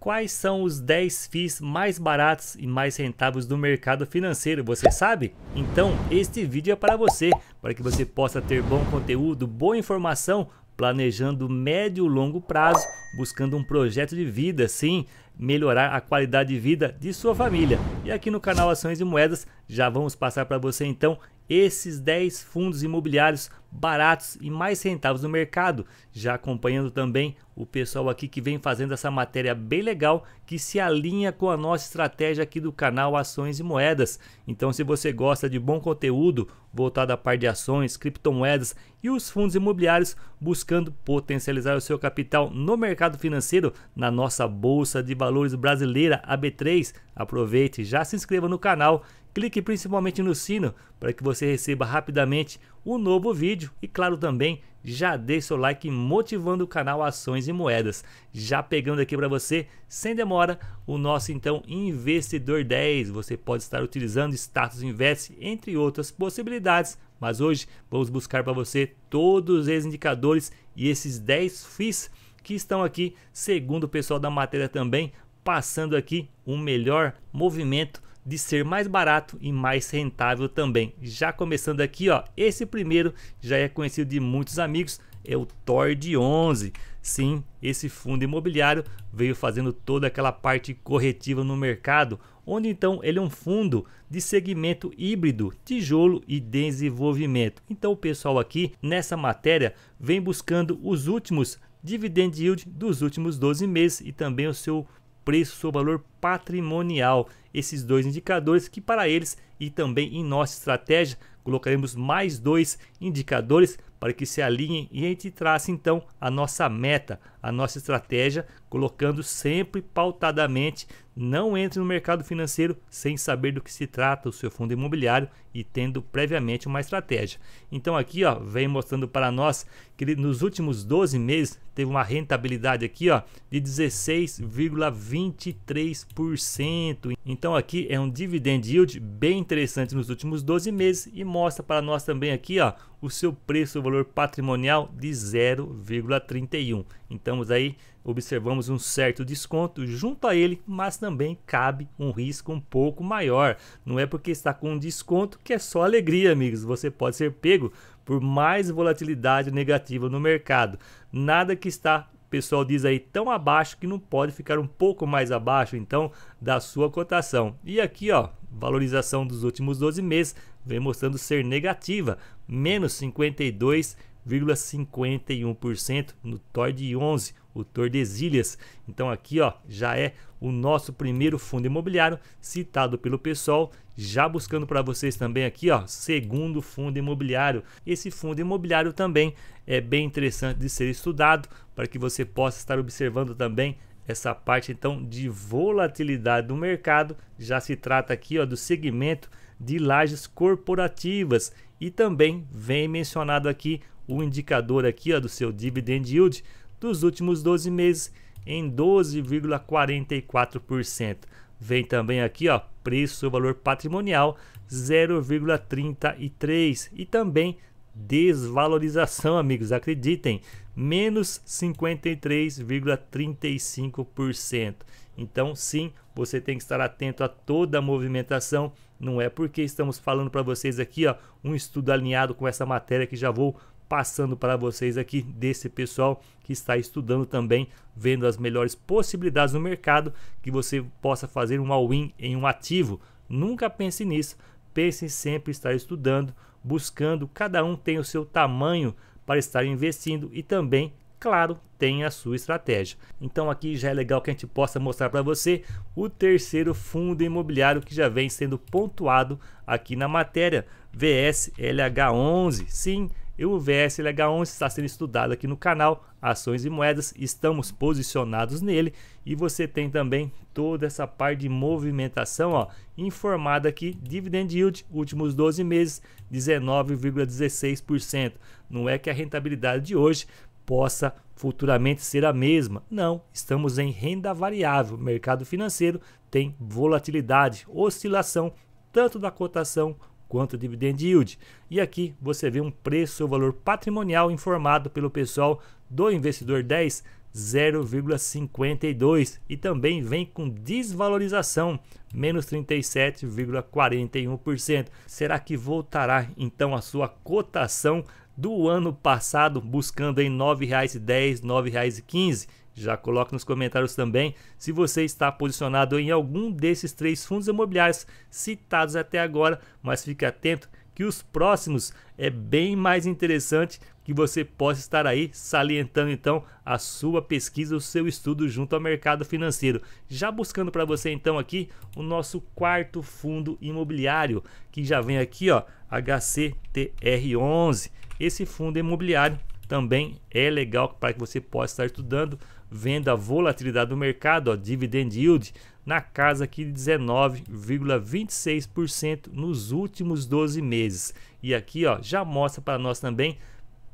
Quais são os 10 FIIs mais baratos e mais rentáveis do mercado financeiro, você sabe? Então, este vídeo é para você, para que você possa ter bom conteúdo, boa informação, planejando médio e longo prazo, buscando um projeto de vida, sim, melhorar a qualidade de vida de sua família. E aqui no canal Ações e Moedas, já vamos passar para você então esses 10 fundos imobiliários baratos e mais rentáveis no mercado, já acompanhando também o pessoal aqui que vem fazendo essa matéria bem legal que se alinha com a nossa estratégia aqui do canal Ações e Moedas. Então, se você gosta de bom conteúdo voltado à parte de ações, criptomoedas e os fundos imobiliários, buscando potencializar o seu capital no mercado financeiro, na nossa bolsa de valores brasileira AB3, aproveite, já se inscreva no canal, clique principalmente no sino para que você receba rapidamente o novo vídeo e claro também já deixa o like motivando o canal Ações e Moedas. Já pegando aqui para você, sem demora, o nosso então Investidor 10. Você pode estar utilizando status invest entre outras possibilidades, mas hoje vamos buscar para você todos esses indicadores e esses 10 FIIs que estão aqui, segundo o pessoal da matéria também, passando aqui um melhor movimento de ser mais barato e mais rentável também. Já começando aqui, ó, esse primeiro já é conhecido de muitos amigos, é o Tord 11. Sim, esse fundo imobiliário veio fazendo toda aquela parte corretiva no mercado, onde então ele é um fundo de segmento híbrido, tijolo e desenvolvimento. Então o pessoal aqui nessa matéria vem buscando os últimos dividend yield dos últimos 12 meses e também o seu preço sobre valor patrimonial esses dois indicadores que para eles e também em nossa estratégia colocaremos mais dois indicadores para que se alinhem e a gente traça então a nossa meta, a nossa estratégia, colocando sempre pautadamente não entre no mercado financeiro sem saber do que se trata o seu fundo imobiliário e tendo previamente uma estratégia. Então aqui ó, vem mostrando para nós que ele, nos últimos 12 meses teve uma rentabilidade aqui ó, de 16,23%. Então aqui é um dividend yield bem interessante nos últimos 12 meses e mostra para nós também aqui ó, o seu preço valor patrimonial de 0,31. Então aí observamos um certo desconto junto a ele, mas também cabe um risco um pouco maior. Não é porque está com um desconto que é só alegria, amigos. Você pode ser pego por mais volatilidade negativa no mercado. Nada que está o pessoal diz aí tão abaixo que não pode ficar um pouco mais abaixo então da sua cotação. E aqui, ó, valorização dos últimos 12 meses vem mostrando ser negativa, menos 52,51% no TOR de 11, o Tordesilhas. Então aqui ó, já é o nosso primeiro fundo imobiliário citado pelo pessoal, já buscando para vocês também aqui, ó, segundo fundo imobiliário. Esse fundo imobiliário também é bem interessante de ser estudado para que você possa estar observando também essa parte então de volatilidade do mercado. Já se trata aqui ó, do segmento de lajes corporativas e também vem mencionado aqui o indicador aqui ó, do seu dividend yield dos últimos 12 meses em 12,44%. Vem também aqui, ó, preço e valor patrimonial 0,33 e também desvalorização, amigos, acreditem, menos 53,35%. Então, sim, você tem que estar atento a toda a movimentação. Não é porque estamos falando para vocês aqui, ó, um estudo alinhado com essa matéria que já vou passando para vocês aqui desse pessoal que está estudando também, vendo as melhores possibilidades no mercado que você possa fazer um all-in em um ativo. Nunca pense nisso, pense em sempre estar estudando, buscando, cada um tem o seu tamanho para estar investindo e também claro, tem a sua estratégia. Então aqui já é legal que a gente possa mostrar para você o terceiro fundo imobiliário que já vem sendo pontuado aqui na matéria, VSLH11. Sim, e o Lega 11 está sendo estudado aqui no canal, ações e moedas, estamos posicionados nele e você tem também toda essa parte de movimentação ó, informada aqui, dividend yield, últimos 12 meses, 19,16%. Não é que a rentabilidade de hoje possa futuramente ser a mesma. Não, estamos em renda variável, mercado financeiro tem volatilidade, oscilação tanto da cotação quanto dividend yield. E aqui você vê um preço ou valor patrimonial informado pelo pessoal do investidor 10 0,52 e também vem com desvalorização, menos 37,41%. Será que voltará então a sua cotação do ano passado buscando em R$ 9,10, R$ 9,15? Já coloque nos comentários também se você está posicionado em algum desses três fundos imobiliários citados até agora, mas fique atento que os próximos é bem mais interessante que você possa estar aí salientando então a sua pesquisa, o seu estudo junto ao mercado financeiro. Já buscando para você então aqui o nosso quarto fundo imobiliário, que já vem aqui, ó, HCTR11. Esse fundo imobiliário também é legal para que você possa estar estudando vendo a volatilidade do mercado, ó, dividend yield, na casa aqui de 19,26% nos últimos 12 meses. E aqui ó, já mostra para nós também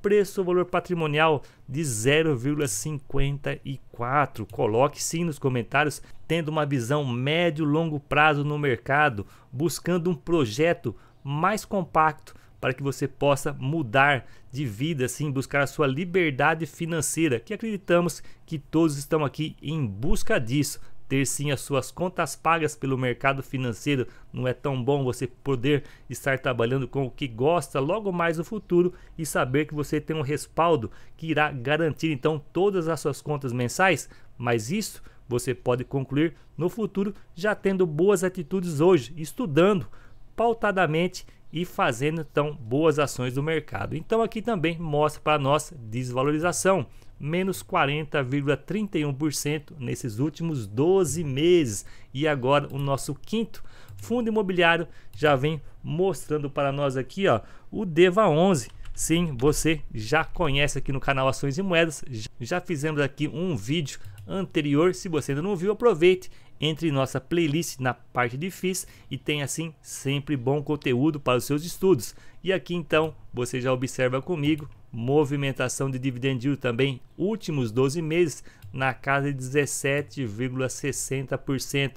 preço valor patrimonial de 0,54. Coloque sim nos comentários, tendo uma visão médio longo prazo no mercado, buscando um projeto mais compacto para que você possa mudar, de vida, assim, buscar a sua liberdade financeira, que acreditamos que todos estão aqui em busca disso. Ter sim as suas contas pagas pelo mercado financeiro não é tão bom você poder estar trabalhando com o que gosta logo mais no futuro e saber que você tem um respaldo que irá garantir então todas as suas contas mensais, mas isso você pode concluir no futuro já tendo boas atitudes hoje, estudando pautadamente e fazendo então boas ações do mercado. Então aqui também mostra para nós desvalorização, menos 40,31% nesses últimos 12 meses. E agora o nosso quinto fundo imobiliário já vem mostrando para nós aqui, ó, o Deva 11. Sim, você já conhece aqui no canal Ações e Moedas. Já fizemos aqui um vídeo anterior. Se você ainda não viu, aproveite entre em nossa playlist na parte de FIS e tem assim sempre bom conteúdo para os seus estudos. E aqui então você já observa comigo movimentação de dividend yield também últimos 12 meses na casa de 17,60%.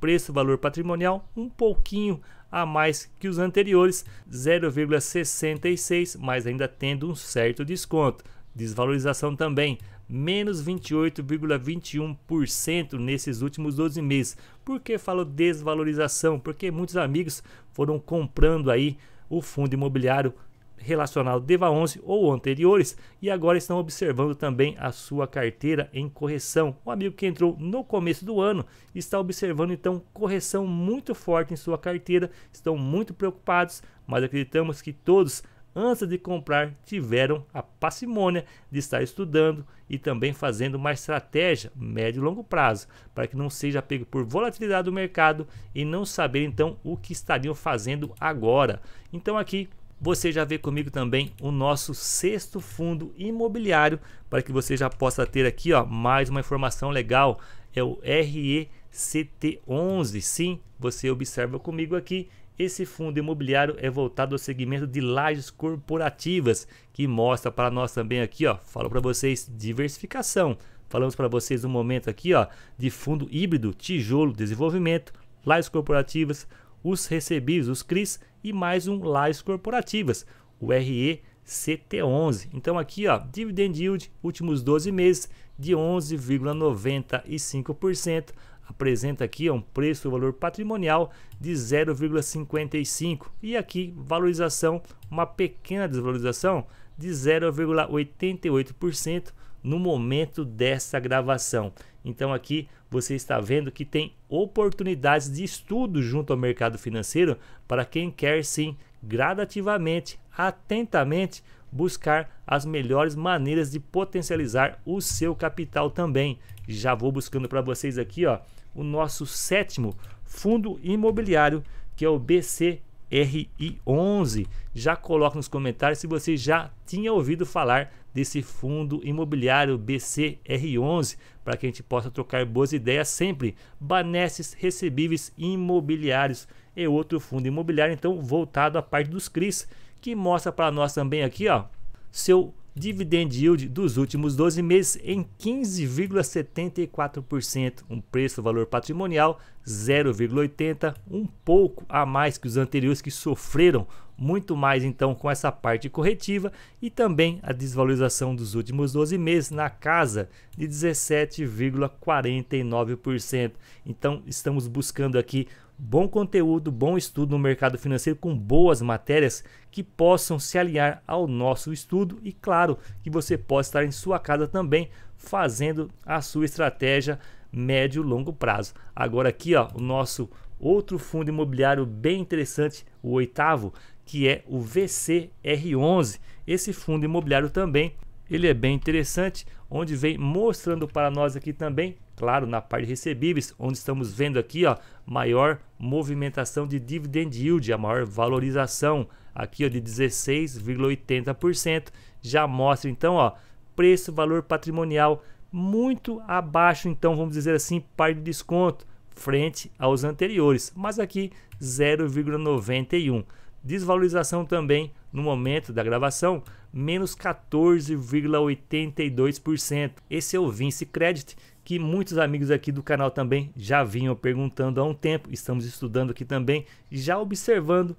Preço valor patrimonial um pouquinho a mais que os anteriores, 0,66, mas ainda tendo um certo desconto. Desvalorização também menos 28,21% nesses últimos 12 meses. Por que falo desvalorização? Porque muitos amigos foram comprando aí o fundo imobiliário relacionado ao DEVA 11 ou anteriores e agora estão observando também a sua carteira em correção. O amigo que entrou no começo do ano está observando então correção muito forte em sua carteira, estão muito preocupados, mas acreditamos que todos antes de comprar, tiveram a parcimônia de estar estudando e também fazendo uma estratégia médio e longo prazo, para que não seja pego por volatilidade do mercado e não saber então o que estariam fazendo agora. Então aqui você já vê comigo também o nosso sexto fundo imobiliário para que você já possa ter aqui ó, mais uma informação legal é o RECT11. Sim, você observa comigo aqui esse fundo imobiliário é voltado ao segmento de lajes corporativas, que mostra para nós também aqui, ó, falo para vocês diversificação. Falamos para vocês um momento aqui, ó, de fundo híbrido, tijolo, desenvolvimento, lajes corporativas, os recebidos, os CRIs e mais um lajes corporativas, o rect 11 Então aqui, ó, dividend yield últimos 12 meses de 11,95% apresenta aqui é um preço valor patrimonial de 0,55 e aqui valorização, uma pequena desvalorização de 0,88% no momento dessa gravação. Então aqui você está vendo que tem oportunidades de estudo junto ao mercado financeiro para quem quer sim gradativamente, atentamente buscar as melhores maneiras de potencializar o seu capital também. Já vou buscando para vocês aqui, ó, o nosso sétimo fundo imobiliário, que é o BCRI11. Já coloca nos comentários se você já tinha ouvido falar desse fundo imobiliário BCR11 para que a gente possa trocar boas ideias sempre. Banesses recebíveis imobiliários é outro fundo imobiliário então voltado à parte dos CRIs, que mostra para nós também aqui, ó, seu dividend yield dos últimos 12 meses em 15,74%, um preço-valor patrimonial 0,80, um pouco a mais que os anteriores que sofreram muito mais então com essa parte corretiva e também a desvalorização dos últimos 12 meses na casa de 17,49%. Então estamos buscando aqui bom conteúdo, bom estudo no mercado financeiro com boas matérias que possam se alinhar ao nosso estudo e claro que você pode estar em sua casa também fazendo a sua estratégia médio longo prazo. Agora aqui ó, o nosso outro fundo imobiliário bem interessante, o oitavo, que é o VCR11. Esse fundo imobiliário também ele é bem interessante, onde vem mostrando para nós aqui também claro, na parte de recebíveis, onde estamos vendo aqui, ó, maior movimentação de dividend yield, a maior valorização aqui ó, de 16,80%, já mostra então, ó, preço valor patrimonial muito abaixo, então vamos dizer assim, par de desconto frente aos anteriores, mas aqui 0,91. Desvalorização também no momento da gravação, menos 14,82%. Esse é o Vince Credit que muitos amigos aqui do canal também já vinham perguntando há um tempo, estamos estudando aqui também já observando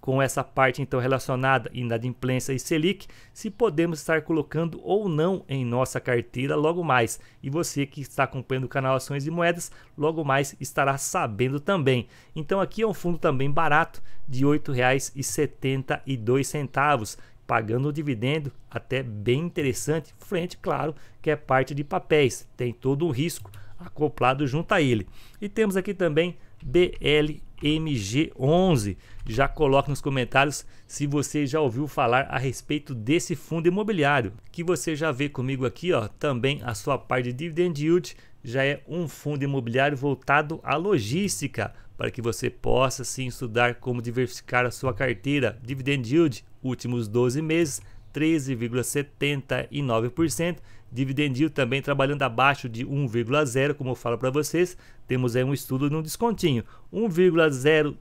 com essa parte então relacionada inadimplência e Selic, se podemos estar colocando ou não em nossa carteira logo mais. E você que está acompanhando o canal Ações e Moedas, logo mais estará sabendo também. Então aqui é um fundo também barato de R$ 8,72 pagando o dividendo até bem interessante, frente, claro, que é parte de papéis, tem todo um risco acoplado junto a ele. E temos aqui também BLMG11. Já coloque nos comentários se você já ouviu falar a respeito desse fundo imobiliário, que você já vê comigo aqui, ó, também a sua parte de dividend yield já é um fundo imobiliário voltado à logística, para que você possa sim estudar como diversificar a sua carteira. Dividend yield, últimos 12 meses, 13,79%. Dividend yield também trabalhando abaixo de 1,0, como eu falo para vocês. Temos aí um estudo num descontinho. 1,01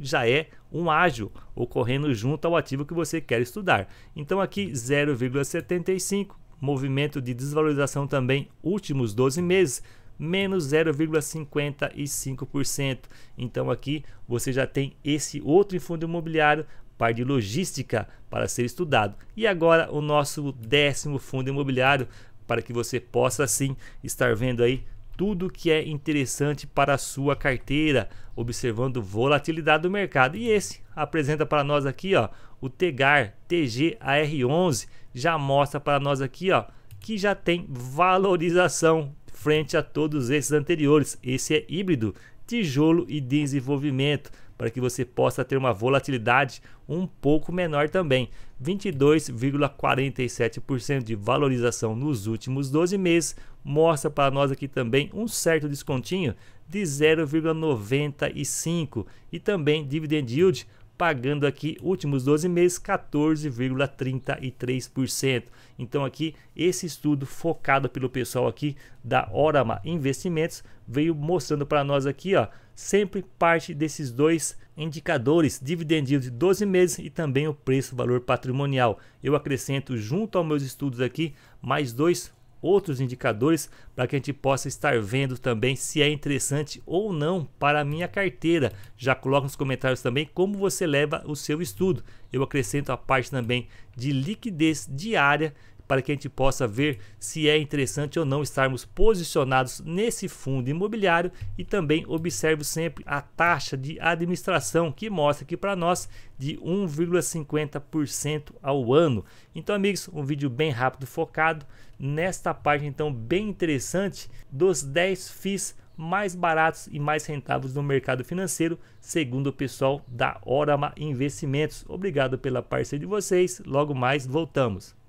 já é um ágio ocorrendo junto ao ativo que você quer estudar. Então aqui 0,75, movimento de desvalorização também últimos 12 meses menos 0,55%. Então aqui você já tem esse outro fundo imobiliário, par de logística para ser estudado. E agora o nosso décimo fundo imobiliário para que você possa sim estar vendo aí tudo que é interessante para a sua carteira, observando volatilidade do mercado. E esse apresenta para nós aqui, ó, o Tegar TGAR11 já mostra para nós aqui, ó, que já tem valorização frente a todos esses anteriores. Esse é híbrido, tijolo e desenvolvimento, para que você possa ter uma volatilidade um pouco menor também. 22,47% de valorização nos últimos 12 meses mostra para nós aqui também um certo descontinho de 0,95 e também dividend yield pagando aqui últimos 12 meses 14,33%. Então aqui esse estudo focado pelo pessoal aqui da Orama Investimentos veio mostrando para nós aqui, ó, sempre parte desses dois indicadores, dividend de 12 meses e também o preço valor patrimonial. Eu acrescento junto aos meus estudos aqui mais dois outros indicadores para que a gente possa estar vendo também se é interessante ou não para a minha carteira. Já coloca nos comentários também como você leva o seu estudo. Eu acrescento a parte também de liquidez diária para que a gente possa ver se é interessante ou não estarmos posicionados nesse fundo imobiliário e também observe sempre a taxa de administração que mostra aqui para nós de 1,50% ao ano. Então, amigos, um vídeo bem rápido focado nesta parte então bem interessante dos 10 FIIs mais baratos e mais rentáveis no mercado financeiro, segundo o pessoal da Orama Investimentos. Obrigado pela parceria de vocês. Logo mais voltamos.